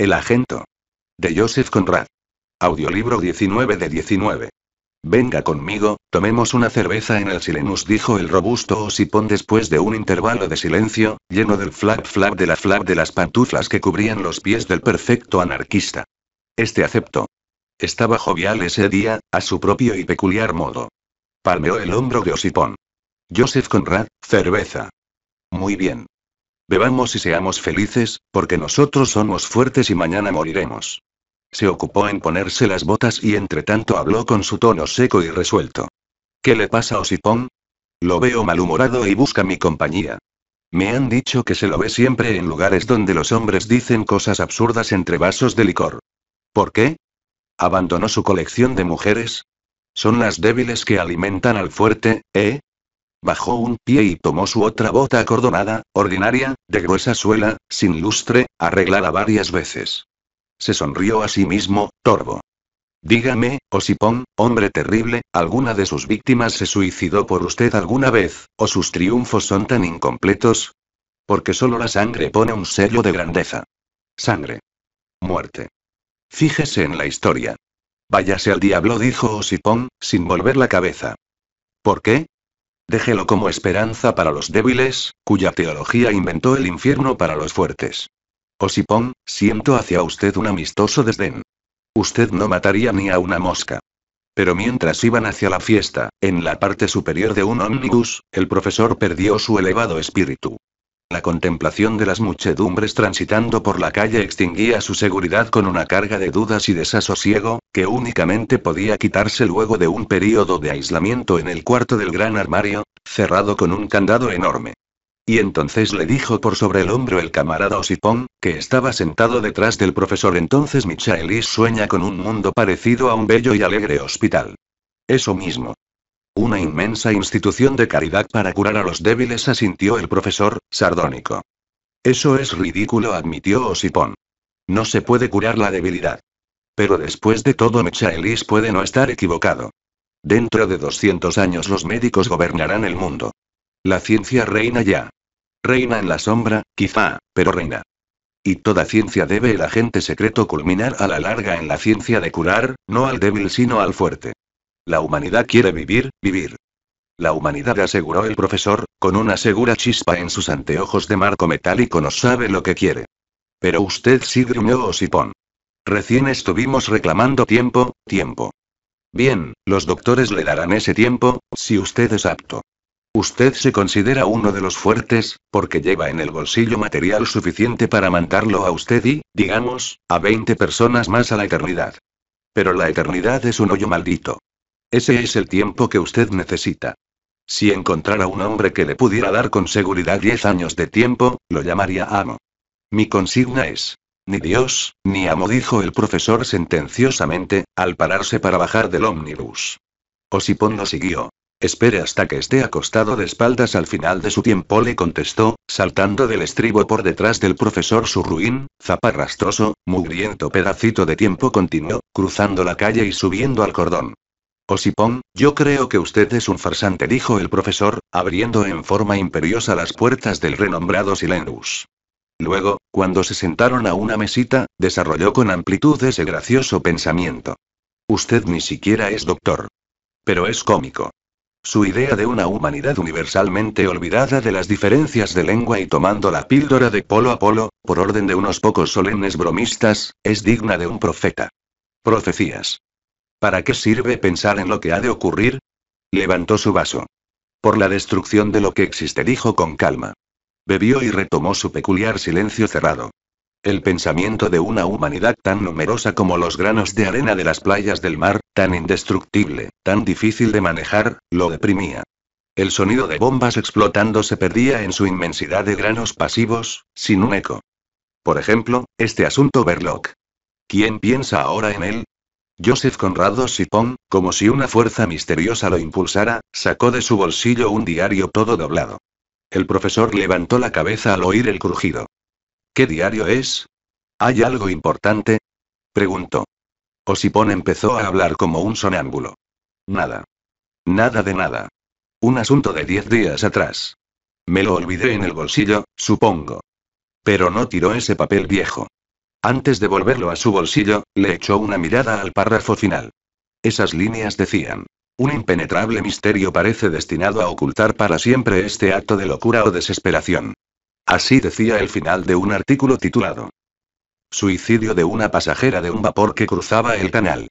El agento. De Joseph Conrad. Audiolibro 19 de 19. Venga conmigo, tomemos una cerveza en el Silenus, dijo el robusto Osipón después de un intervalo de silencio, lleno del flap flap de la flap de las pantuflas que cubrían los pies del perfecto anarquista. Este aceptó. Estaba jovial ese día, a su propio y peculiar modo. Palmeó el hombro de Osipón. Joseph Conrad, cerveza. Muy bien. Bebamos y seamos felices, porque nosotros somos fuertes y mañana moriremos. Se ocupó en ponerse las botas y entre tanto habló con su tono seco y resuelto. ¿Qué le pasa a Osipón? Lo veo malhumorado y busca mi compañía. Me han dicho que se lo ve siempre en lugares donde los hombres dicen cosas absurdas entre vasos de licor. ¿Por qué? ¿Abandonó su colección de mujeres? Son las débiles que alimentan al fuerte, ¿eh? Bajó un pie y tomó su otra bota acordonada, ordinaria, de gruesa suela, sin lustre, arreglada varias veces. Se sonrió a sí mismo, torvo. Dígame, Osipón, hombre terrible, ¿alguna de sus víctimas se suicidó por usted alguna vez, o sus triunfos son tan incompletos? Porque solo la sangre pone un sello de grandeza. Sangre. Muerte. Fíjese en la historia. Váyase al diablo, dijo Osipón, sin volver la cabeza. ¿Por qué? Déjelo como esperanza para los débiles, cuya teología inventó el infierno para los fuertes. Osipón, siento hacia usted un amistoso desdén. Usted no mataría ni a una mosca. Pero mientras iban hacia la fiesta, en la parte superior de un ómnibus, el profesor perdió su elevado espíritu. La contemplación de las muchedumbres transitando por la calle extinguía su seguridad con una carga de dudas y desasosiego, que únicamente podía quitarse luego de un período de aislamiento en el cuarto del gran armario, cerrado con un candado enorme. Y entonces le dijo por sobre el hombro el camarada Osipón, que estaba sentado detrás del profesor entonces Michaelis sueña con un mundo parecido a un bello y alegre hospital. Eso mismo. Una inmensa institución de caridad para curar a los débiles, asintió el profesor, sardónico. Eso es ridículo, admitió Osipón. No se puede curar la debilidad. Pero después de todo, Michaelis puede no estar equivocado. Dentro de 200 años los médicos gobernarán el mundo. La ciencia reina ya. Reina en la sombra, quizá, pero reina. Y toda ciencia debe el agente secreto culminar a la larga en la ciencia de curar, no al débil sino al fuerte. La humanidad quiere vivir, vivir. La humanidad, aseguró el profesor, con una segura chispa en sus anteojos de marco metálico, no sabe lo que quiere. Pero usted sí gruñó pon. Recién estuvimos reclamando tiempo, tiempo. Bien, los doctores le darán ese tiempo, si usted es apto. Usted se considera uno de los fuertes, porque lleva en el bolsillo material suficiente para mandarlo a usted y, digamos, a 20 personas más a la eternidad. Pero la eternidad es un hoyo maldito. Ese es el tiempo que usted necesita. Si encontrara un hombre que le pudiera dar con seguridad 10 años de tiempo, lo llamaría amo. Mi consigna es. Ni Dios, ni amo, dijo el profesor sentenciosamente, al pararse para bajar del ómnibus. Osipón lo siguió. Espere hasta que esté acostado de espaldas al final de su tiempo, le contestó, saltando del estribo por detrás del profesor su ruin, zaparrastroso, mugriento pedacito de tiempo continuó, cruzando la calle y subiendo al cordón. Osipón, oh, yo creo que usted es un farsante, dijo el profesor, abriendo en forma imperiosa las puertas del renombrado Silenus. Luego, cuando se sentaron a una mesita, desarrolló con amplitud ese gracioso pensamiento. Usted ni siquiera es doctor. Pero es cómico. Su idea de una humanidad universalmente olvidada de las diferencias de lengua y tomando la píldora de polo a polo, por orden de unos pocos solemnes bromistas, es digna de un profeta. Profecías. ¿Para qué sirve pensar en lo que ha de ocurrir? Levantó su vaso. Por la destrucción de lo que existe, dijo con calma. Bebió y retomó su peculiar silencio cerrado. El pensamiento de una humanidad tan numerosa como los granos de arena de las playas del mar, tan indestructible, tan difícil de manejar, lo deprimía. El sonido de bombas explotando se perdía en su inmensidad de granos pasivos, sin un eco. Por ejemplo, este asunto Verloc. ¿Quién piensa ahora en él? Joseph Conrado Sipón, como si una fuerza misteriosa lo impulsara, sacó de su bolsillo un diario todo doblado. El profesor levantó la cabeza al oír el crujido. ¿Qué diario es? ¿Hay algo importante? preguntó. O Osipón empezó a hablar como un sonámbulo. Nada. Nada de nada. Un asunto de diez días atrás. Me lo olvidé en el bolsillo, supongo. Pero no tiró ese papel viejo. Antes de volverlo a su bolsillo, le echó una mirada al párrafo final. Esas líneas decían. Un impenetrable misterio parece destinado a ocultar para siempre este acto de locura o desesperación. Así decía el final de un artículo titulado. Suicidio de una pasajera de un vapor que cruzaba el canal.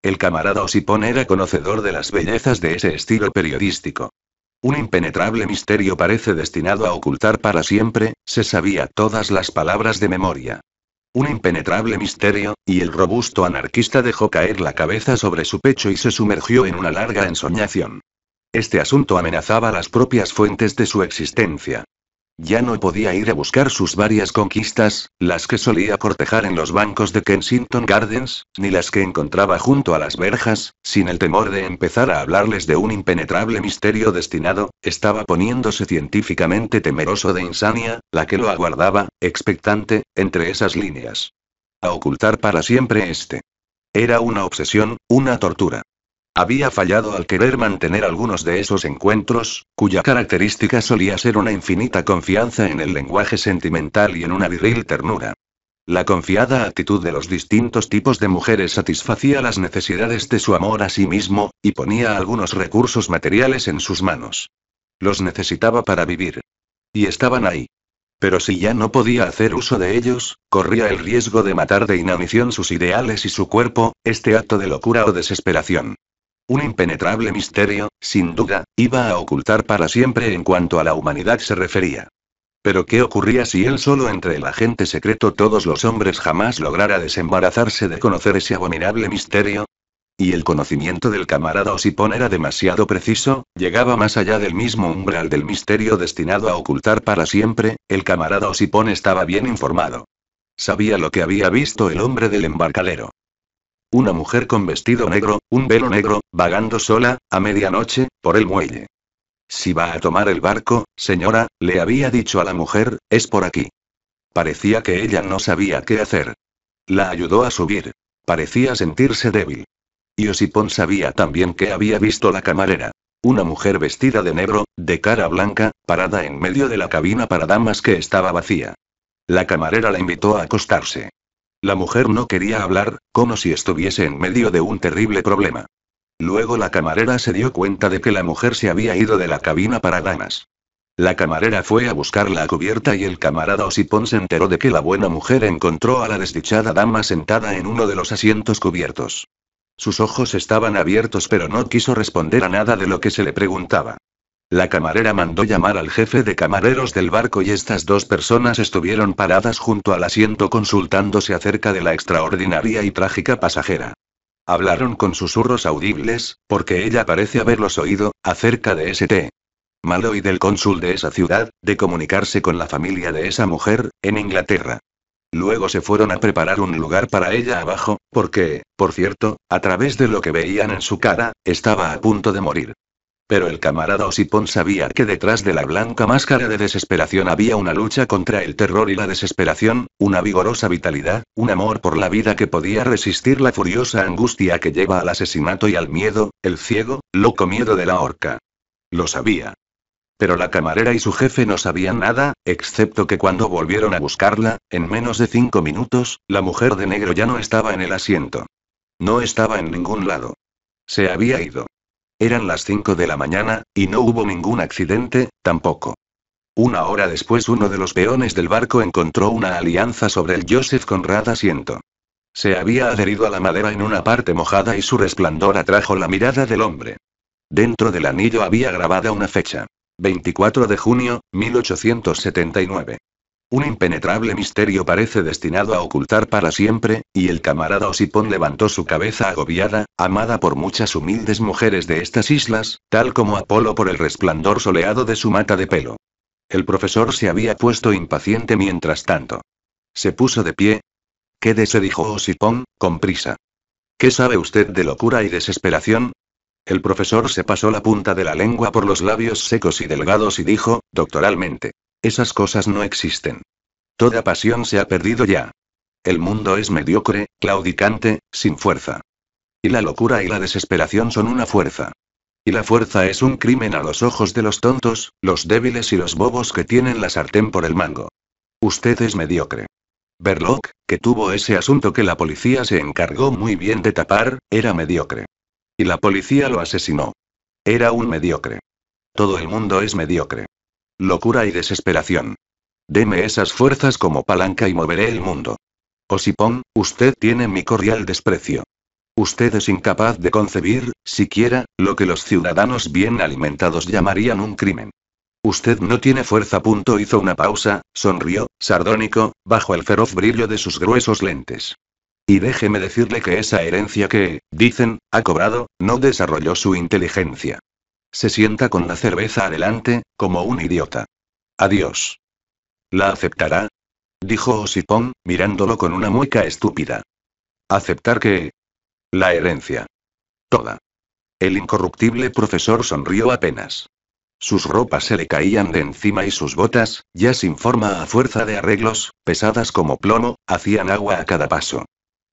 El camarada Osipón era conocedor de las bellezas de ese estilo periodístico. Un impenetrable misterio parece destinado a ocultar para siempre, se sabía todas las palabras de memoria. Un impenetrable misterio, y el robusto anarquista dejó caer la cabeza sobre su pecho y se sumergió en una larga ensoñación. Este asunto amenazaba las propias fuentes de su existencia. Ya no podía ir a buscar sus varias conquistas, las que solía cortejar en los bancos de Kensington Gardens, ni las que encontraba junto a las verjas, sin el temor de empezar a hablarles de un impenetrable misterio destinado, estaba poniéndose científicamente temeroso de insania, la que lo aguardaba, expectante, entre esas líneas. A ocultar para siempre este. Era una obsesión, una tortura. Había fallado al querer mantener algunos de esos encuentros, cuya característica solía ser una infinita confianza en el lenguaje sentimental y en una viril ternura. La confiada actitud de los distintos tipos de mujeres satisfacía las necesidades de su amor a sí mismo, y ponía algunos recursos materiales en sus manos. Los necesitaba para vivir. Y estaban ahí. Pero si ya no podía hacer uso de ellos, corría el riesgo de matar de inanición sus ideales y su cuerpo, este acto de locura o desesperación. Un impenetrable misterio, sin duda, iba a ocultar para siempre en cuanto a la humanidad se refería. Pero ¿qué ocurría si él solo entre el agente secreto todos los hombres jamás lograra desembarazarse de conocer ese abominable misterio? Y el conocimiento del camarada Osipón era demasiado preciso, llegaba más allá del mismo umbral del misterio destinado a ocultar para siempre, el camarada Osipón estaba bien informado. Sabía lo que había visto el hombre del embarcadero. Una mujer con vestido negro, un velo negro, vagando sola, a medianoche, por el muelle. Si va a tomar el barco, señora, le había dicho a la mujer, es por aquí. Parecía que ella no sabía qué hacer. La ayudó a subir. Parecía sentirse débil. Y Osipón sabía también que había visto la camarera. Una mujer vestida de negro, de cara blanca, parada en medio de la cabina para damas que estaba vacía. La camarera la invitó a acostarse. La mujer no quería hablar, como si estuviese en medio de un terrible problema. Luego la camarera se dio cuenta de que la mujer se había ido de la cabina para damas. La camarera fue a buscar la cubierta y el camarada Osipón se enteró de que la buena mujer encontró a la desdichada dama sentada en uno de los asientos cubiertos. Sus ojos estaban abiertos pero no quiso responder a nada de lo que se le preguntaba. La camarera mandó llamar al jefe de camareros del barco y estas dos personas estuvieron paradas junto al asiento consultándose acerca de la extraordinaria y trágica pasajera. Hablaron con susurros audibles, porque ella parece haberlos oído, acerca de St. Malo y del cónsul de esa ciudad, de comunicarse con la familia de esa mujer, en Inglaterra. Luego se fueron a preparar un lugar para ella abajo, porque, por cierto, a través de lo que veían en su cara, estaba a punto de morir. Pero el camarada Osipón sabía que detrás de la blanca máscara de desesperación había una lucha contra el terror y la desesperación, una vigorosa vitalidad, un amor por la vida que podía resistir la furiosa angustia que lleva al asesinato y al miedo, el ciego, loco miedo de la horca. Lo sabía. Pero la camarera y su jefe no sabían nada, excepto que cuando volvieron a buscarla, en menos de cinco minutos, la mujer de negro ya no estaba en el asiento. No estaba en ningún lado. Se había ido. Eran las 5 de la mañana, y no hubo ningún accidente, tampoco. Una hora después uno de los peones del barco encontró una alianza sobre el Joseph Conrad asiento. Se había adherido a la madera en una parte mojada y su resplandor atrajo la mirada del hombre. Dentro del anillo había grabada una fecha. 24 de junio, 1879. Un impenetrable misterio parece destinado a ocultar para siempre, y el camarada Osipón levantó su cabeza agobiada, amada por muchas humildes mujeres de estas islas, tal como Apolo por el resplandor soleado de su mata de pelo. El profesor se había puesto impaciente mientras tanto. Se puso de pie. Quédese, dijo Osipón, con prisa. ¿Qué sabe usted de locura y desesperación? El profesor se pasó la punta de la lengua por los labios secos y delgados y dijo, doctoralmente. Esas cosas no existen. Toda pasión se ha perdido ya. El mundo es mediocre, claudicante, sin fuerza. Y la locura y la desesperación son una fuerza. Y la fuerza es un crimen a los ojos de los tontos, los débiles y los bobos que tienen la sartén por el mango. Usted es mediocre. Berlock, que tuvo ese asunto que la policía se encargó muy bien de tapar, era mediocre. Y la policía lo asesinó. Era un mediocre. Todo el mundo es mediocre locura y desesperación. Deme esas fuerzas como palanca y moveré el mundo. O Osipón, usted tiene mi cordial desprecio. Usted es incapaz de concebir, siquiera, lo que los ciudadanos bien alimentados llamarían un crimen. Usted no tiene fuerza. Punto hizo una pausa, sonrió, sardónico, bajo el feroz brillo de sus gruesos lentes. Y déjeme decirle que esa herencia que, dicen, ha cobrado, no desarrolló su inteligencia. Se sienta con la cerveza adelante, como un idiota. Adiós. ¿La aceptará? Dijo Osipón, mirándolo con una mueca estúpida. ¿Aceptar que La herencia. Toda. El incorruptible profesor sonrió apenas. Sus ropas se le caían de encima y sus botas, ya sin forma a fuerza de arreglos, pesadas como plomo, hacían agua a cada paso.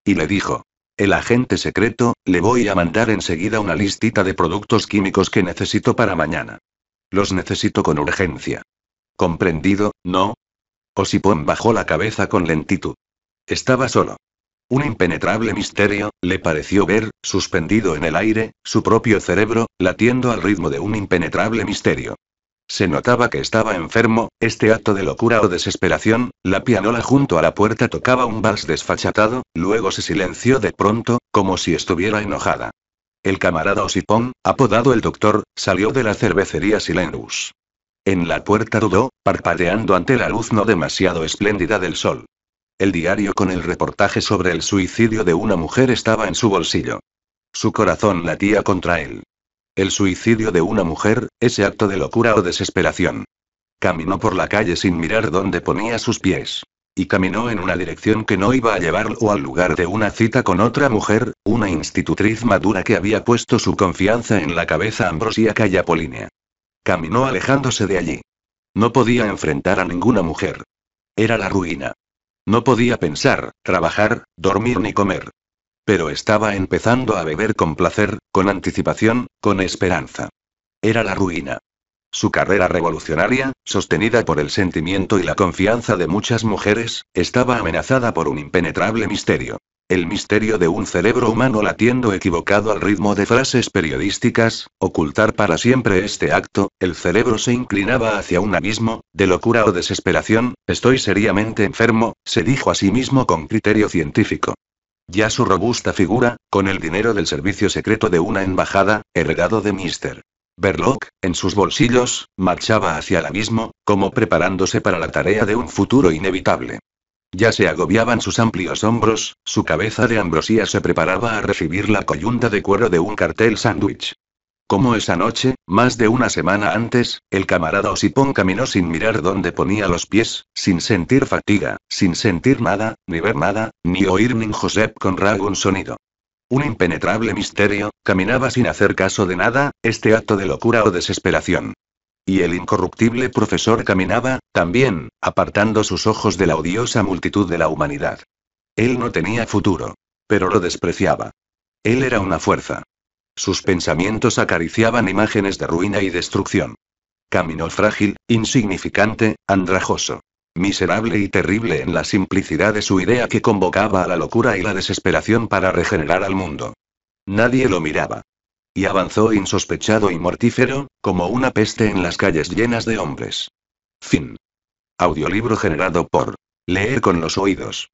Y le dijo, el agente secreto, le voy a mandar enseguida una listita de productos químicos que necesito para mañana. Los necesito con urgencia. ¿Comprendido, no? Osipon bajó la cabeza con lentitud. Estaba solo. Un impenetrable misterio, le pareció ver, suspendido en el aire, su propio cerebro, latiendo al ritmo de un impenetrable misterio. Se notaba que estaba enfermo, este acto de locura o desesperación, la pianola junto a la puerta tocaba un vals desfachatado, luego se silenció de pronto, como si estuviera enojada. El camarada Osipón, apodado el doctor, salió de la cervecería Silenus. En la puerta dudó, parpadeando ante la luz no demasiado espléndida del sol. El diario con el reportaje sobre el suicidio de una mujer estaba en su bolsillo. Su corazón latía contra él. El suicidio de una mujer, ese acto de locura o desesperación. Caminó por la calle sin mirar dónde ponía sus pies. Y caminó en una dirección que no iba a llevarlo al lugar de una cita con otra mujer, una institutriz madura que había puesto su confianza en la cabeza ambrosíaca y apolínea. Caminó alejándose de allí. No podía enfrentar a ninguna mujer. Era la ruina. No podía pensar, trabajar, dormir ni comer pero estaba empezando a beber con placer, con anticipación, con esperanza. Era la ruina. Su carrera revolucionaria, sostenida por el sentimiento y la confianza de muchas mujeres, estaba amenazada por un impenetrable misterio. El misterio de un cerebro humano latiendo equivocado al ritmo de frases periodísticas, ocultar para siempre este acto, el cerebro se inclinaba hacia un abismo, de locura o desesperación, estoy seriamente enfermo, se dijo a sí mismo con criterio científico. Ya su robusta figura, con el dinero del servicio secreto de una embajada, heredado de Mr. Berlock, en sus bolsillos, marchaba hacia el abismo, como preparándose para la tarea de un futuro inevitable. Ya se agobiaban sus amplios hombros, su cabeza de ambrosía se preparaba a recibir la coyunda de cuero de un cartel sándwich. Como esa noche, más de una semana antes, el camarada Osipón caminó sin mirar dónde ponía los pies, sin sentir fatiga, sin sentir nada, ni ver nada, ni oír ni Josep con un sonido. Un impenetrable misterio, caminaba sin hacer caso de nada, este acto de locura o desesperación. Y el incorruptible profesor caminaba, también, apartando sus ojos de la odiosa multitud de la humanidad. Él no tenía futuro. Pero lo despreciaba. Él era una fuerza. Sus pensamientos acariciaban imágenes de ruina y destrucción. Caminó frágil, insignificante, andrajoso. Miserable y terrible en la simplicidad de su idea que convocaba a la locura y la desesperación para regenerar al mundo. Nadie lo miraba. Y avanzó insospechado y mortífero, como una peste en las calles llenas de hombres. Fin. Audiolibro generado por Leer con los oídos.